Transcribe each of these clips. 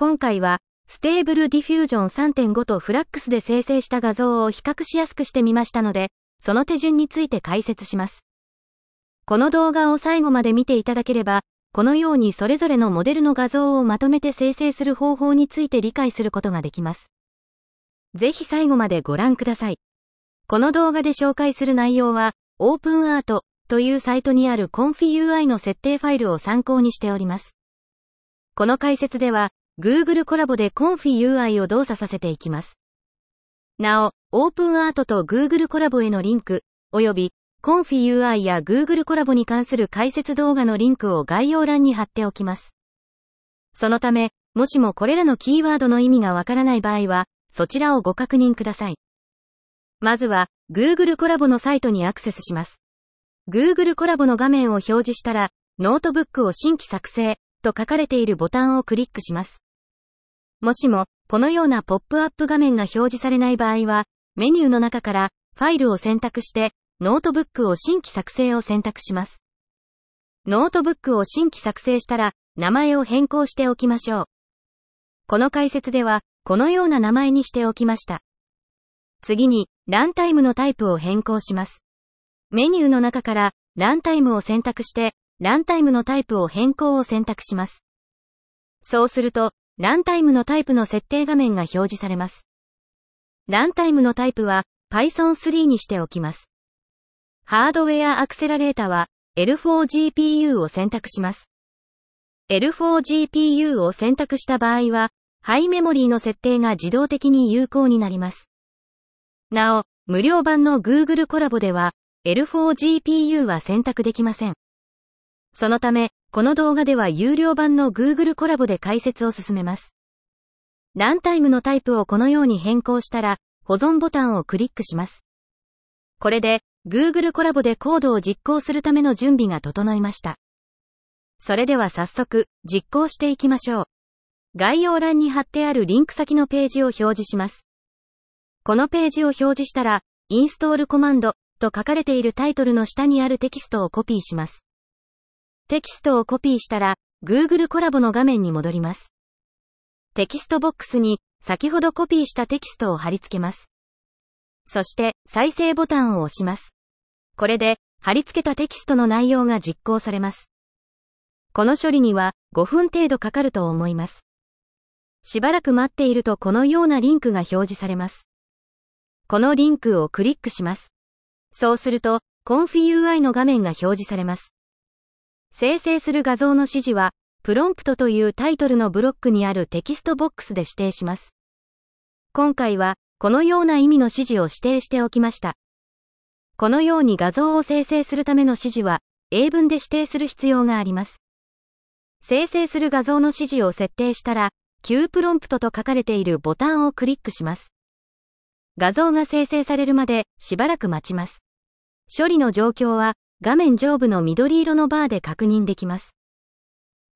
今回は、ステーブルディフュージョン3.5とフラックスで生成した画像を比較しやすくしてみましたので、その手順について解説します。この動画を最後まで見ていただければ、このようにそれぞれのモデルの画像をまとめて生成する方法について理解することができます。ぜひ最後までご覧ください。この動画で紹介する内容は、OpenArt というサイトにある ConfUI の設定ファイルを参考にしております。この解説では、Google コラボで ConfUI を動作させていきます。なお、OpenArt と Google コラボへのリンク、及び ConfUI や Google コラボに関する解説動画のリンクを概要欄に貼っておきます。そのため、もしもこれらのキーワードの意味がわからない場合は、そちらをご確認ください。まずは、Google コラボのサイトにアクセスします。Google コラボの画面を表示したら、ノートブックを新規作成、と書かれているボタンをクリックします。もしも、このようなポップアップ画面が表示されない場合は、メニューの中からファイルを選択して、ノートブックを新規作成を選択します。ノートブックを新規作成したら、名前を変更しておきましょう。この解説では、このような名前にしておきました。次に、ランタイムのタイプを変更します。メニューの中から、ランタイムを選択して、ランタイムのタイプを変更を選択します。そうすると、ランタイムのタイプの設定画面が表示されます。ランタイムのタイプは Python 3にしておきます。ハードウェアアクセラレータは L4GPU を選択します。L4GPU を選択した場合は、ハイメモリーの設定が自動的に有効になります。なお、無料版の Google コラボでは、L4GPU は選択できません。そのため、この動画では有料版の Google コラボで解説を進めます。ランタイムのタイプをこのように変更したら、保存ボタンをクリックします。これで、Google コラボでコードを実行するための準備が整いました。それでは早速、実行していきましょう。概要欄に貼ってあるリンク先のページを表示します。このページを表示したら、インストールコマンドと書かれているタイトルの下にあるテキストをコピーします。テキストをコピーしたら、Google コラボの画面に戻ります。テキストボックスに、先ほどコピーしたテキストを貼り付けます。そして、再生ボタンを押します。これで、貼り付けたテキストの内容が実行されます。この処理には5分程度かかると思います。しばらく待っているとこのようなリンクが表示されます。このリンクをクリックします。そうすると、ConfUI の画面が表示されます。生成する画像の指示は、プロンプトというタイトルのブロックにあるテキストボックスで指定します。今回は、このような意味の指示を指定しておきました。このように画像を生成するための指示は、英文で指定する必要があります。生成する画像の指示を設定したら、Q プロンプトと書かれているボタンをクリックします。画像が生成されるまでしばらく待ちます。処理の状況は画面上部の緑色のバーで確認できます。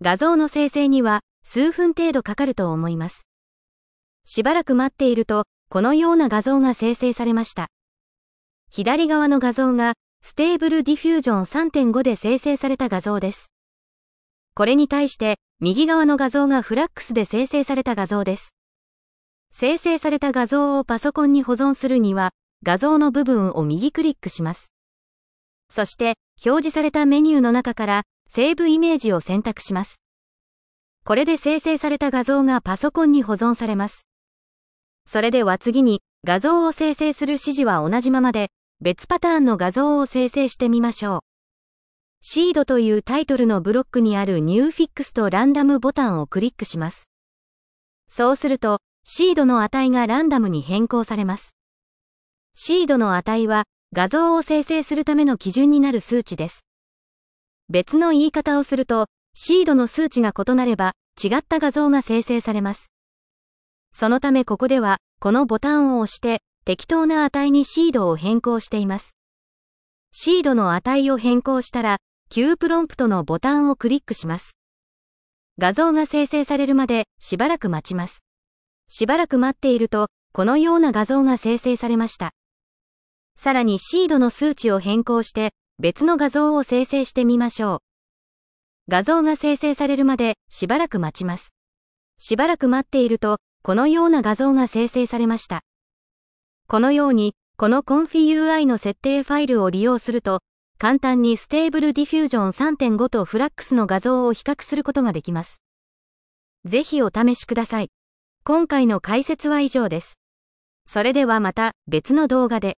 画像の生成には数分程度かかると思います。しばらく待っていると、このような画像が生成されました。左側の画像が、ステーブルディフュージョン3.5で生成された画像です。これに対して、右側の画像がフラックスで生成された画像です。生成された画像をパソコンに保存するには、画像の部分を右クリックします。そして、表示されたメニューの中から、セーブイメージを選択します。これで生成された画像がパソコンに保存されます。それでは次に、画像を生成する指示は同じままで、別パターンの画像を生成してみましょう。シードというタイトルのブロックにあるニューフィックスとランダムボタンをクリックします。そうすると、シードの値がランダムに変更されます。シードの値は、画像を生成するための基準になる数値です。別の言い方をすると、シードの数値が異なれば、違った画像が生成されます。そのためここでは、このボタンを押して、適当な値にシードを変更しています。シードの値を変更したら、Q プロンプトのボタンをクリックします。画像が生成されるまでしばらく待ちます。しばらく待っていると、このような画像が生成されました。さらにシードの数値を変更して別の画像を生成してみましょう。画像が生成されるまでしばらく待ちます。しばらく待っていると、このような画像が生成されました。このように、この ConfUI の設定ファイルを利用すると、簡単に Stable Diffusion 3.5と Flux の画像を比較することができます。ぜひお試しください。今回の解説は以上です。それではまた別の動画で。